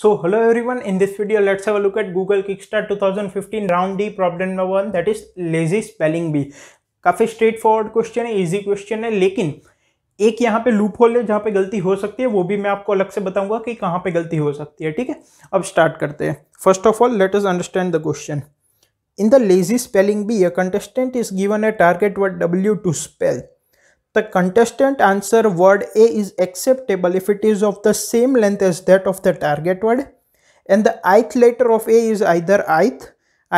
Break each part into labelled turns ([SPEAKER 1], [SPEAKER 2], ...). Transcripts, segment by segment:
[SPEAKER 1] So hello everyone, in this video let's have a look at Google Kickstart 2015 round D problem number one that is lazy spelling bee. काफ़ी straightforward question है easy question है लेकिन एक यहाँ पे loop hole है जहाँ पे गलती हो सकती है वो भी मैं आपको अलग से बताऊंगा कि कहाँ पे गलती हो सकती है ठीक है अब स्टार्ट करते हैं first of all let us understand the question in the lazy spelling bee a contestant is given a target word W to spell The contestant answer word A is acceptable if it is of the same length as that of the target word and the ith letter of A is either ith,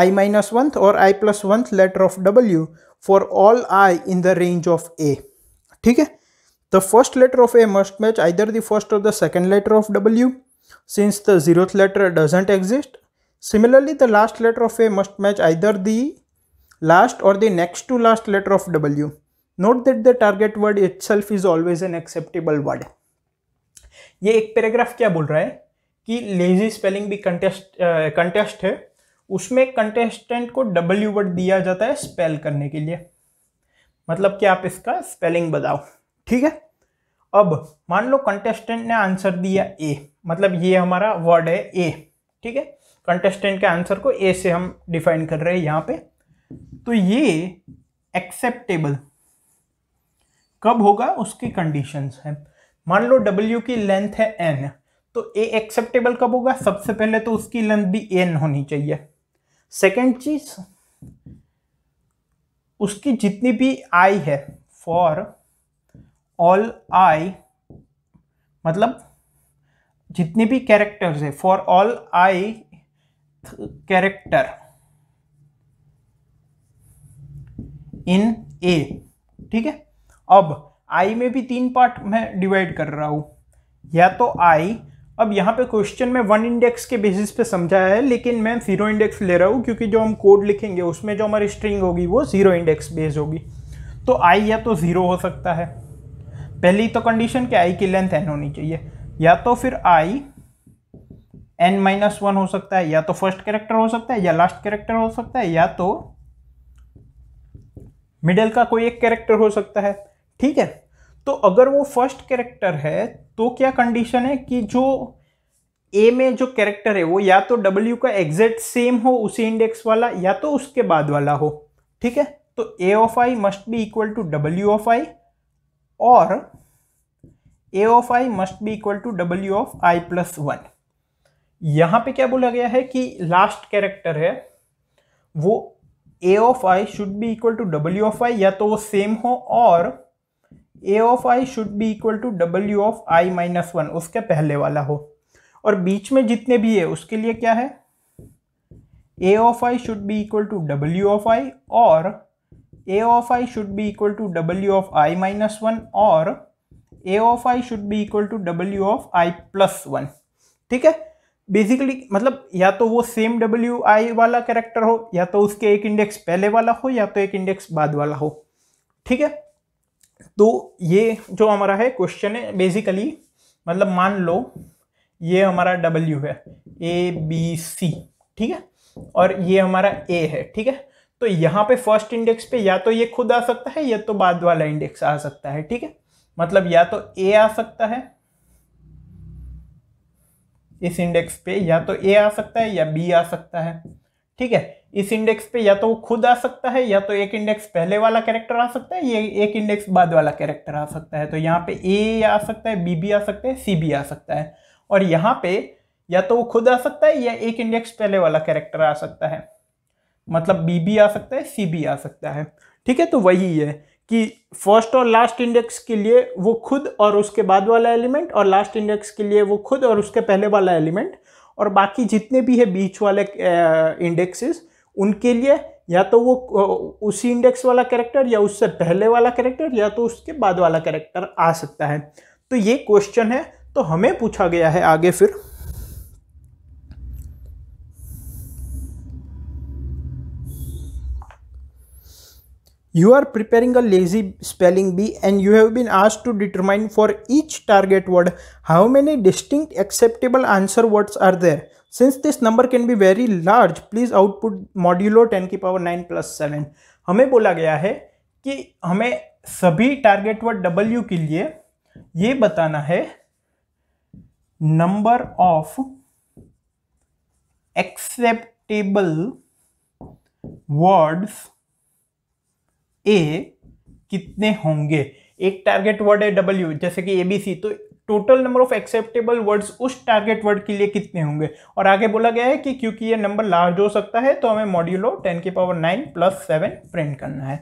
[SPEAKER 1] i minus 1th or i plus 1th letter of W for all i in the range of A. Okay? The first letter of A must match either the first or the second letter of W since the zeroth letter doesn't exist. Similarly, the last letter of A must match either the last or the next to last letter of W note that the target word it is always an acceptable word ये एक paragraph क्या बोल रहा है कि lazy spelling भी contest contest है उसमें कंटेस्टेंट को डब्ल्यू वर्ड दिया जाता है स्पेल करने के लिए मतलब कि आप इसका स्पेलिंग बताओ ठीक है अब मान लो कंटेस्टेंट ने आंसर दिया ए मतलब ये हमारा वर्ड है ए ठीक है कंटेस्टेंट के आंसर को ए से हम डिफाइन कर रहे हैं यहाँ पे तो ये एक्सेप्टेबल कब होगा उसकी कंडीशंस हैं मान लो डब्ल्यू की लेंथ है एन तो ए एक्सेप्टेबल कब होगा सबसे पहले तो उसकी लेंथ भी एन होनी चाहिए सेकेंड चीज उसकी जितनी भी आई है फॉर ऑल आई मतलब जितनी भी कैरेक्टर्स है for all I character in A ठीक है अब आई में भी तीन पार्ट मैं डिवाइड कर रहा हूँ या तो आई अब यहाँ पे क्वेश्चन में वन इंडेक्स के बेसिस पे समझाया है लेकिन मैं ज़ीरो इंडेक्स ले रहा हूँ क्योंकि जो हम कोड लिखेंगे उसमें जो हमारी स्ट्रिंग होगी वो ज़ीरो इंडेक्स बेस होगी तो आई या तो ज़ीरो हो सकता है पहली तो कंडीशन कि आई की लेंथ एन होनी चाहिए या तो फिर आई एन माइनस वन हो सकता है या तो फर्स्ट कैरेक्टर हो सकता है या लास्ट कैरेक्टर हो सकता है या तो मिडल का कोई एक कैरेक्टर हो सकता है ठीक है तो अगर वो फर्स्ट कैरेक्टर है तो क्या कंडीशन है कि जो ए में जो कैरेक्टर है वो या तो डब्ल्यू का एग्जैक्ट सेम हो उसी इंडेक्स वाला या तो उसके बाद वाला हो ठीक है तो A of I must be equal to W of आई और ए of I must be equal to W of I plus one यहाँ पे क्या बोला गया है कि लास्ट कैरेक्टर है वो A of I should be equal to W of I या तो वो सेम हो और ए of I should be equal to W of I minus one उसके पहले वाला हो और बीच में जितने भी है उसके लिए क्या है ए of I should be equal to W of आई और ए of I should be equal to W of I minus one और ए of I should be equal to W of I plus one ठीक है बेसिकली मतलब या तो वो same W I वाला character हो या तो उसके एक इंडेक्स पहले वाला हो या तो एक इंडेक्स बाद वाला हो ठीक है तो ये जो हमारा है क्वेश्चन है बेसिकली मतलब मान लो ये हमारा W है ए बी सी ठीक है और ये हमारा ए है ठीक है तो यहाँ पे फर्स्ट इंडेक्स पे या तो ये खुद आ सकता है या तो बाद वाला इंडेक्स आ सकता है ठीक है मतलब या तो ए आ सकता है इस इंडेक्स पे या तो ए आ सकता है या बी आ सकता है ठीक है इस इंडेक्स पे या तो वो खुद आ सकता है या तो एक इंडेक्स पहले वाला कैरेक्टर आ सकता है ये एक इंडेक्स बाद वाला कैरेक्टर आ सकता है तो यहाँ पे ए आ सकता है बी भी आ सकता है सी भी आ सकता है और यहाँ पे या तो वो खुद आ सकता है या एक इंडेक्स पहले वाला कैरेक्टर आ सकता है मतलब बी भी आ सकता है सी भी आ सकता है ठीक है तो वही है कि फर्स्ट और लास्ट इंडेक्स के लिए वो खुद और उसके बाद वाला एलिमेंट और लास्ट इंडेक्स के लिए वो खुद और उसके पहले वाला एलिमेंट और बाकी जितने भी है बीच वाले इंडेक्सेस उनके लिए या तो वो उसी इंडेक्स वाला कैरेक्टर या उससे पहले वाला कैरेक्टर या तो उसके बाद वाला कैरेक्टर आ सकता है तो ये क्वेश्चन है तो हमें पूछा गया है आगे फिर you are preparing a lazy spelling bee and you have been आज to determine for each target word how many distinct acceptable answer words are there since this number can be very large please output modulo ten की power nine plus seven हमें बोला गया है कि हमें सभी target word W के लिए ये बताना है number of acceptable words a कितने होंगे एक टारगेट वर्ड है डब्ल्यू जैसे कि एबीसी तो total number of acceptable words उस टारगेट वर्ड के लिए कितने होंगे और आगे बोला गया है कि क्योंकि ये नंबर लार्ज हो सकता है तो हमें मॉड्यूलो टेन के power nine plus seven print करना है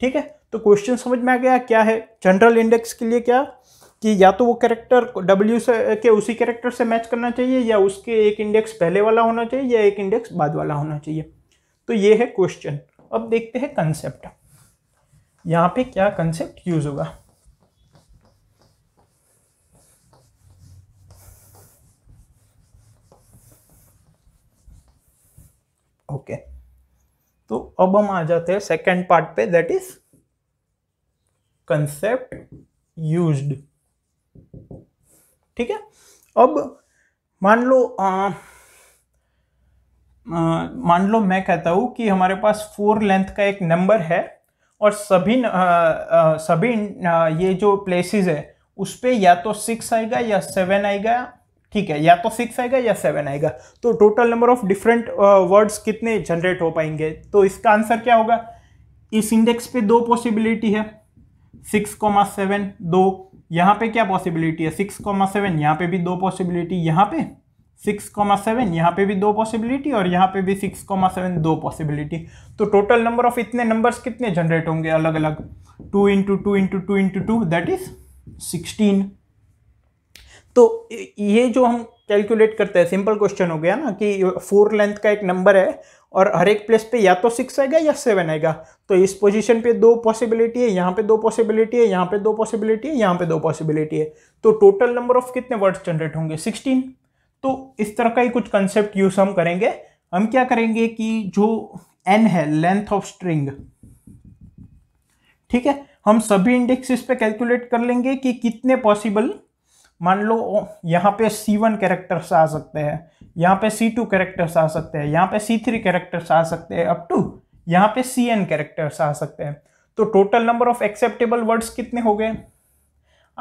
[SPEAKER 1] ठीक है तो क्वेश्चन समझ में आ गया क्या है जनरल इंडेक्स के लिए क्या कि या तो वो कैरेक्टर डब्ल्यू के उसी कैरेक्टर से मैच करना चाहिए या उसके एक इंडेक्स पहले वाला होना चाहिए या एक इंडेक्स बाद वाला होना चाहिए तो ये है क्वेश्चन अब देखते हैं कंसेप्ट यहाँ पे क्या कंसेप्ट यूज़ होगा ओके तो अब हम आ जाते हैं सेकेंड पार्ट पे दैट इज कंसेप्ट यूज्ड ठीक है अब मान लो आ, आ, मान लो मैं कहता हूं कि हमारे पास फोर लेंथ का एक नंबर है और सभी आ, आ, सभी आ, ये जो प्लेसेस है उस पर या तो सिक्स आएगा या सेवन आएगा ठीक है या तो सिक्स आएगा या सेवन आएगा तो total number of different words कितने जनरेट हो पाएंगे तो इसका आंसर क्या होगा इस इंडेक्स पे दो पॉसिबिलिटी है सिक्स कॉमा सेवन दो यहाँ पे क्या पॉसिबिलिटी है सिक्स कॉमा सेवन यहाँ पे भी दो पॉसिबिलिटी यहाँ पे सिक्स कॉमा सेवन यहाँ पे भी दो पॉसिबिलिटी और यहाँ पे भी सिक्स कॉमा सेवन दो पॉसिबिलिटी तो टोटल नंबर ऑफ इतने नंबर्स कितने जनरेट होंगे अलग अलग two into two into two into two that is sixteen तो ये जो हम कैलकुलेट करते हैं सिंपल क्वेश्चन हो गया ना कि फोर लेंथ का एक नंबर है और हर एक प्लेस पे या तो सिक्स आएगा या सेवन आएगा तो इस पोजीशन पे दो पॉसिबिलिटी है यहाँ पे दो पॉसिबिलिटी है यहाँ पे दो पॉसिबिलिटी है यहाँ पे दो पॉसिबिलिटी है तो टोटल नंबर ऑफ कितने वर्ड्स जनरेट होंगे सिक्सटीन तो इस तरह का ही कुछ कंसेप्ट यूज हम करेंगे हम क्या करेंगे कि जो एन है लेंथ ऑफ स्ट्रिंग ठीक है हम सभी इंडेक्सेस पे कैलकुलेट कर लेंगे कि कितने पॉसिबल मान लो यहाँ पे C1 वन कैरेक्टर्स आ सकते हैं यहाँ पे C2 टू कैरेक्टर्स आ सकते हैं यहाँ पे C3 थ्री कैरेक्टर्स आ सकते हैं अप टू यहाँ पे CN एन कैरेक्टर्स आ सकते हैं तो total number of acceptable words कितने हो गए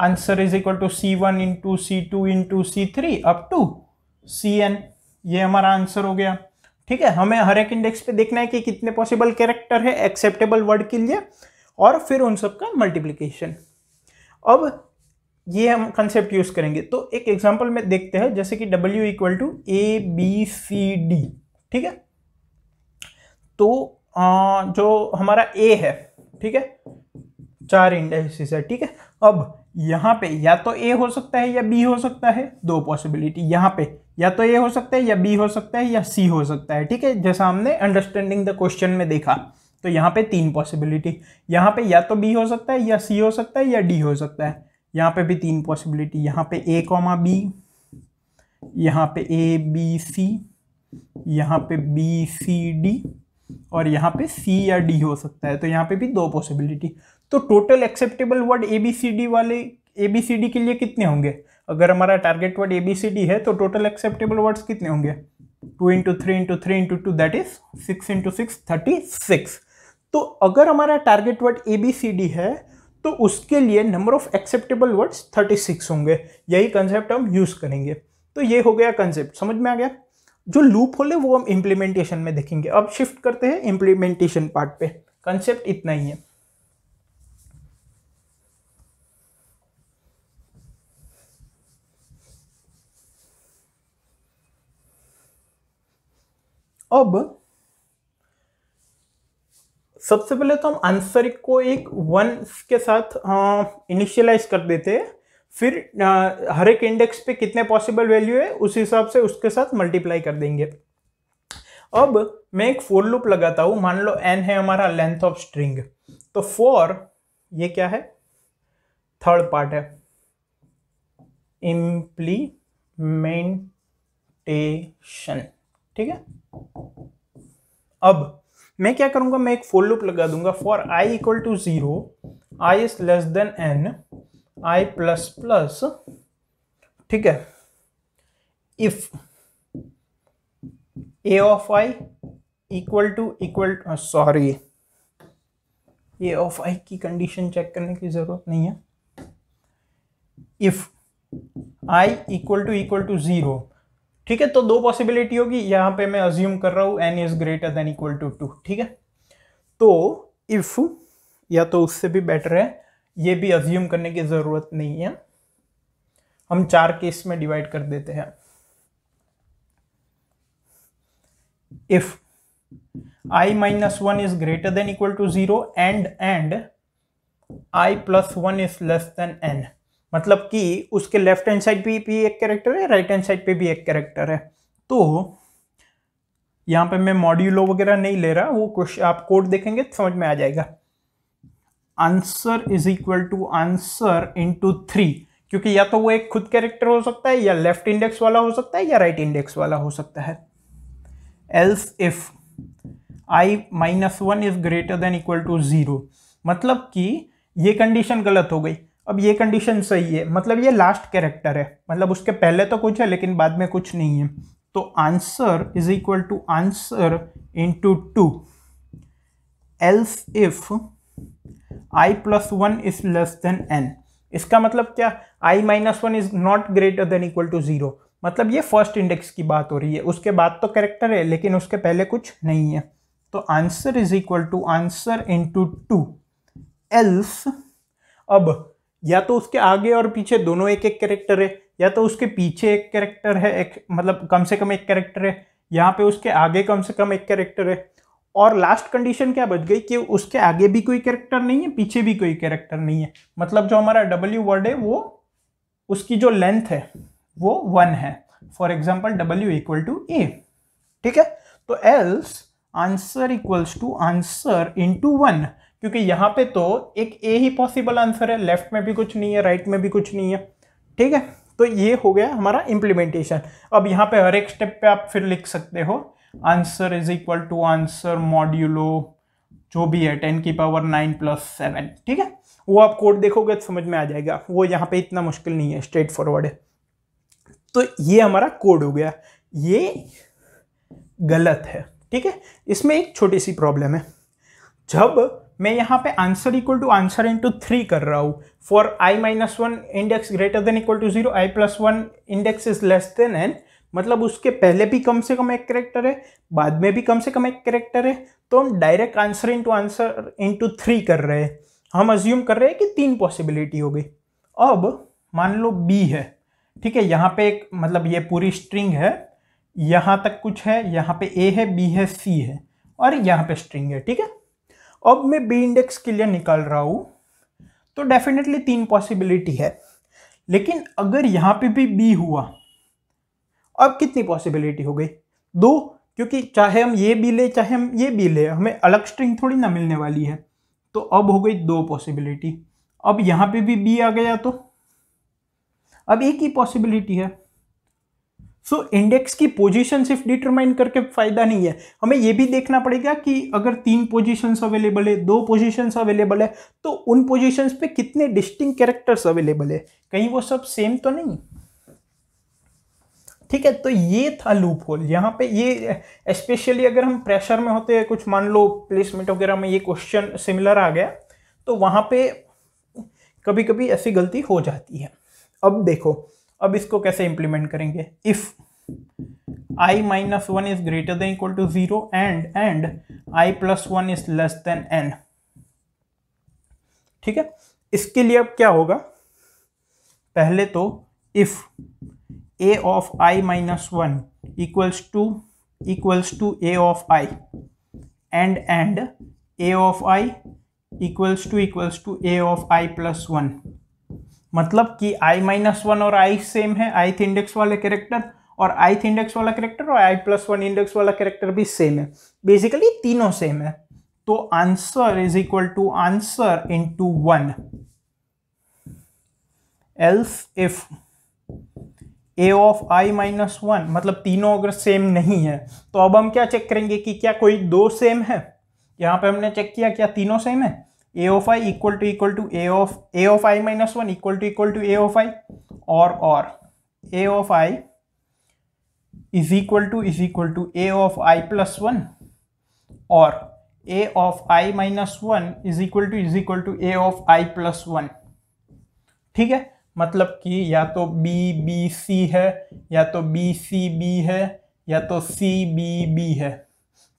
[SPEAKER 1] answer is equal to C one into C two into C three up to C N ये हमारा आंसर हो गया ठीक है हमें हर एक इंडेक्स पे देखना है कि कितने पॉसिबल कैरेक्टर है एक्सेप्टेबल वर्ड के लिए और फिर उन सबका मल्टीप्लीकेशन अब ये हम कंसेप्ट यूज करेंगे तो एक एग्जाम्पल में देखते हैं जैसे कि W equal to A B C D ठीक है तो आ, जो हमारा ए है ठीक है चार इंडेक्सेस है ठीक है अब यहाँ पे या तो ए हो सकता है या बी हो सकता है दो पॉसिबिलिटी यहाँ पे या तो ए हो सकता है या बी हो सकता है या सी हो सकता है ठीक है जैसा हमने अंडरस्टैंडिंग द क्वेश्चन में देखा तो यहाँ पे तीन पॉसिबिलिटी यहाँ पे या तो बी हो सकता है या सी हो सकता है या डी हो सकता है यहाँ पे भी तीन पॉसिबिलिटी यहाँ पे ए कॉमा बी यहाँ पे ए बी सी यहाँ पे बी सी डी और यहाँ पे सी या डी हो सकता है तो यहाँ पे भी दो पॉसिबिलिटी तो total acceptable word A B C D वाले ए बी सी डी के लिए कितने होंगे अगर हमारा target word A B C D है तो टोटल एक्सेप्टेबल वर्ड्स कितने होंगे two into three into three into two that is six into six thirty six तो अगर हमारा target word A B C D है तो उसके लिए नंबर ऑफ एक्सेप्टेबल वर्ड्स 36 होंगे यही कंसेप्ट हम यूज़ करेंगे तो ये हो गया कंसेप्ट समझ में आ गया जो लूप होल है वो हम इम्प्लीमेंटेशन में देखेंगे अब शिफ्ट करते हैं इम्प्लीमेंटेशन पार्ट पे कंसेप्ट इतना ही है अब सबसे पहले तो हम आंसर को एक वन के साथ इनिशियलाइज कर देते हैं फिर आ, हर एक इंडेक्स पे कितने पॉसिबल वैल्यू है उस हिसाब से उसके साथ मल्टीप्लाई कर देंगे अब मैं एक फोर लूप लगाता हूँ मान लो एन है हमारा लेंथ ऑफ स्ट्रिंग तो फोर ये क्या है थर्ड पार्ट है इम्प्लीमेंटेशन ठीक है अब मैं क्या करूंगा मैं एक फोर लूप लगा दूंगा for I equal to zero I is less than N I plus plus ठीक है if A of I equal to equal sorry A of I की कंडीशन चेक करने की ज़रूरत नहीं है if I equal to equal to zero ठीक है तो दो पॉसिबिलिटी होगी यहां पे मैं अज्यूम कर रहा हूं N is greater than equal to two ठीक है तो इफ या तो उससे भी बेटर है ये भी अज्यूम करने की ज़रूरत नहीं है हम चार केस में डिवाइड कर देते हैं if I minus one is greater than equal to zero and and I plus one is less than N मतलब कि उसके लेफ्ट हैंड साइड पर भी एक कैरेक्टर है राइट हैंड साइड पे भी एक कैरेक्टर है तो यहाँ पे मैं मॉड्यूलो वगैरह नहीं ले रहा वो क्वेश्चन आप कोड देखेंगे समझ में आ जाएगा answer is equal to answer into three क्योंकि या तो वो एक खुद कैरेक्टर हो सकता है या लेफ्ट इंडेक्स वाला हो सकता है या राइट right इंडेक्स वाला हो सकता है else if I minus one is greater than equal to zero मतलब कि ये कंडीशन गलत हो गई अब ये कंडीशन सही है मतलब ये लास्ट कैरेक्टर है मतलब उसके पहले तो कुछ है लेकिन बाद में कुछ नहीं है तो answer is equal to answer into two else if I plus one is less than N इसका मतलब क्या I minus one is not greater than equal to zero मतलब ये फर्स्ट इंडेक्स की बात हो रही है उसके बाद तो कैरेक्टर है लेकिन उसके पहले कुछ नहीं है तो answer is equal to answer into two else अब या तो उसके आगे और पीछे दोनों एक एक कैरेक्टर है या तो उसके पीछे एक कैरेक्टर है एक मतलब कम से कम एक कैरेक्टर है यहाँ पे उसके आगे कम से कम एक कैरेक्टर है और लास्ट कंडीशन क्या बच गई कि उसके आगे भी कोई कैरेक्टर नहीं है पीछे भी कोई कैरेक्टर नहीं है मतलब जो हमारा डब्ल्यू वर्ड है वो उसकी जो लेंथ है वो वन है for example W equal to A ठीक है तो else answer equals to answer into one क्योंकि यहाँ पे तो एक ए ही पॉसिबल आंसर है लेफ्ट में भी कुछ नहीं है राइट में भी कुछ नहीं है ठीक है तो ये हो गया हमारा इम्प्लीमेंटेशन अब यहाँ पे हर एक स्टेप पे आप फिर लिख सकते हो answer is equal to answer modulo जो भी है टेन की पावर नाइन प्लस सेवन ठीक है वो आप कोड देखोगे तो समझ में आ जाएगा वो यहाँ पे इतना मुश्किल नहीं है स्ट्रेट फॉरवर्ड है तो ये हमारा कोड हो गया ये गलत है ठीक है इसमें एक छोटी सी प्रॉब्लम है जब मैं यहाँ पे answer equal to answer into three कर रहा हूँ for I minus one index greater than equal to zero I plus one index is less than N मतलब उसके पहले भी कम से कम एक करेक्टर है बाद में भी कम से कम एक करेक्टर है तो हम direct answer into answer into three कर रहे हैं हम अज्यूम कर रहे हैं कि तीन पॉसिबिलिटी हो गई अब मान लो बी है ठीक है यहाँ पे एक मतलब ये पूरी स्ट्रिंग है यहाँ तक कुछ है यहाँ पे ए है बी है सी है और यहाँ पे स्ट्रिंग है ठीक है अब मैं बी इंडेक्स के लिए निकाल रहा हूँ तो डेफिनेटली तीन पॉसिबिलिटी है लेकिन अगर यहाँ पे भी बी हुआ अब कितनी पॉसिबिलिटी हो गई दो क्योंकि चाहे हम ये बी ले चाहे हम ये बी ले हमें अलग स्ट्रिंग थोड़ी ना मिलने वाली है तो अब हो गई दो पॉसिबिलिटी अब यहाँ पे भी बी आ गया तो अब एक ही पॉसिबिलिटी है सो so, इंडेक्स की पोजीशन सिर्फ डिटरमाइन करके फायदा नहीं है हमें यह भी देखना पड़ेगा कि अगर तीन पोजीशंस अवेलेबल है दो पोजीशंस अवेलेबल है तो उन पोजीशंस पे कितने डिस्टिंग कैरेक्टर्स अवेलेबल है कहीं वो सब सेम तो नहीं ठीक है तो ये था लूप होल यहाँ पे ये स्पेशली अगर हम प्रेशर में होते हैं कुछ मान लो प्लेसमेंट वगैरह में ये क्वेश्चन सिमिलर आ गया तो वहाँ पे कभी कभी ऐसी गलती हो जाती है अब देखो अब इसको कैसे इंप्लीमेंट करेंगे if I minus one is greater than equal to zero and and i plus one is less than n ठीक है इसके लिए अब क्या होगा पहले तो if A of I minus one equals to equals to a of i and and a of i equals to equals to a of I plus one मतलब कि आई माइनस वन और आई सेम है ith index वाले character और ith index वाला character और i plus one index वाला character भी सेम है बेसिकली तीनों सेम है तो answer is equal to answer into one else if A of I minus one मतलब तीनों अगर सेम नहीं है तो अब हम क्या चेक करेंगे कि क्या कोई दो सेम है यहाँ पे हमने चेक किया क्या तीनों सेम है ए of I equal to equal to a of a of I minus one equal to equal to a of आई और और ए of i is equal to is equal to a of I plus one और ए of I minus one is equal to is equal to a of I plus one ठीक है मतलब कि या तो B B C है या तो बी सी बी है या तो सी बी बी है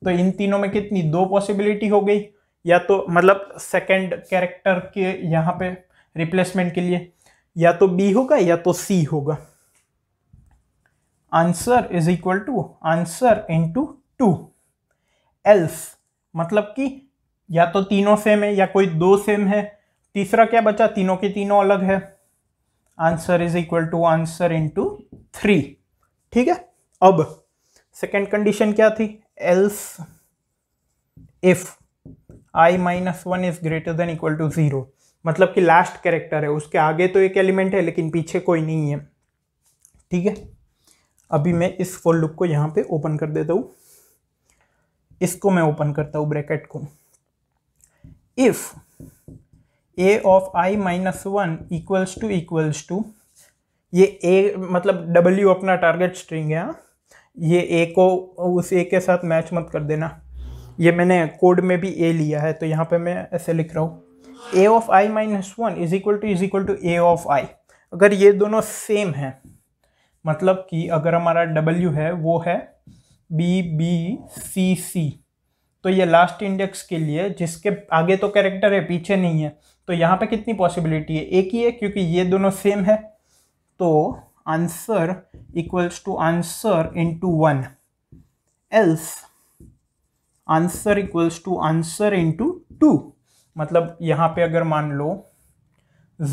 [SPEAKER 1] तो इन तीनों में कितनी दो पॉसिबिलिटी हो गई या तो मतलब सेकंड कैरेक्टर के यहाँ पे रिप्लेसमेंट के लिए या तो बी होगा या तो सी होगा answer is equal to answer into else मतलब कि या तो तीनों सेम है या कोई दो सेम है तीसरा क्या बचा तीनों के तीनों अलग है answer is equal to answer into three ठीक है अब सेकेंड कंडीशन क्या थी else if I minus one is greater than equal to zero मतलब कि लास्ट कैरेक्टर है उसके आगे तो एक एलिमेंट है लेकिन पीछे कोई नहीं है ठीक है अभी मैं इस फॉर लुक को यहाँ पे ओपन कर देता हूँ इसको मैं ओपन करता हूँ ब्रैकेट को if a of I minus one equals to equals to ये ए मतलब डब्ल्यू अपना टारगेट स्ट्रिंग है हाँ। ये ए को उस ए के साथ मैच मत कर देना ये मैंने कोड में भी ए लिया है तो यहाँ पे मैं ऐसे लिख रहा हूँ a of I minus one is equal to is equal to a of i अगर ये दोनों सेम हैं मतलब कि अगर हमारा डब्ल्यू है वो है बी बी सी सी तो ये लास्ट इंडेक्स के लिए जिसके आगे तो कैरेक्टर है पीछे नहीं है तो यहाँ पे कितनी पॉसिबिलिटी है एक ही है क्योंकि ये दोनों सेम है तो answer equals to answer into one else answer equals to answer into two मतलब यहाँ पे अगर मान लो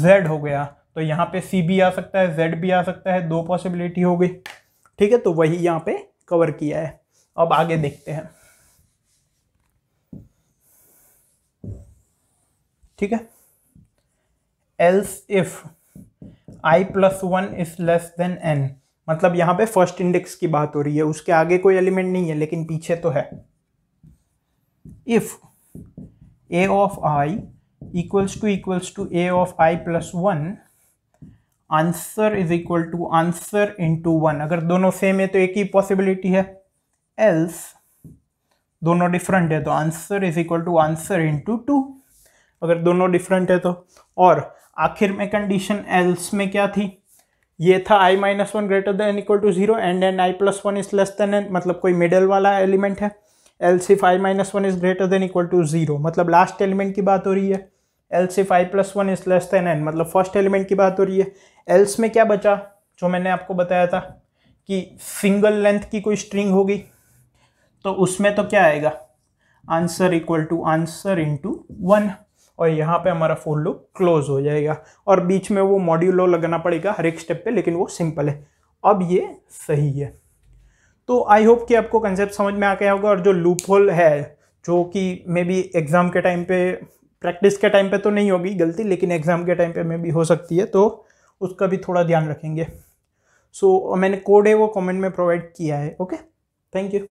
[SPEAKER 1] z हो गया तो यहाँ पे c भी आ सकता है z भी आ सकता है दो पॉसिबिलिटी हो गई ठीक है तो वही यहाँ पे कवर किया है अब आगे देखते हैं ठीक है else if I plus one is less than N मतलब यहाँ पे फर्स्ट इंडेक्स की बात हो रही है उसके आगे कोई एलिमेंट नहीं है लेकिन पीछे तो है if a of i equals to equals to a of i plus 1 answer is equal to answer into 1 अगर दोनों सेम है तो एक ही पॉसिबिलिटी है एल्स दोनों डिफरेंट है तो answer is equal to answer into two अगर दोनों डिफरेंट है तो और आखिर में कंडीशन एल्स में क्या थी ये था i minus one greater than equal to zero and and I plus one is less than N मतलब कोई मिडल वाला एलिमेंट है L C five minus one is greater than equal to zero मतलब लास्ट एलिमेंट की बात हो रही है L C five plus one is less than N मतलब फर्स्ट एलिमेंट की बात हो रही है एल्स में क्या बचा जो मैंने आपको बताया था कि सिंगल लेंथ की कोई स्ट्रिंग होगी तो उसमें तो क्या आएगा answer equal to answer into one और यहाँ पे हमारा फोर लूप क्लोज हो जाएगा और बीच में वो मॉड्यूलो लगाना पड़ेगा हर एक स्टेप पे लेकिन वो सिंपल है अब ये सही है तो आई होप कि आपको कंसेप्ट समझ में आ गया होगा और जो लूप होल है जो कि मे बी एग्ज़ाम के टाइम पे प्रैक्टिस के टाइम पे तो नहीं होगी गलती लेकिन एग्ज़ाम के टाइम पे मे बी हो सकती है तो उसका भी थोड़ा ध्यान रखेंगे सो so, मैंने कोड है वो कमेंट में प्रोवाइड किया है ओके थैंक यू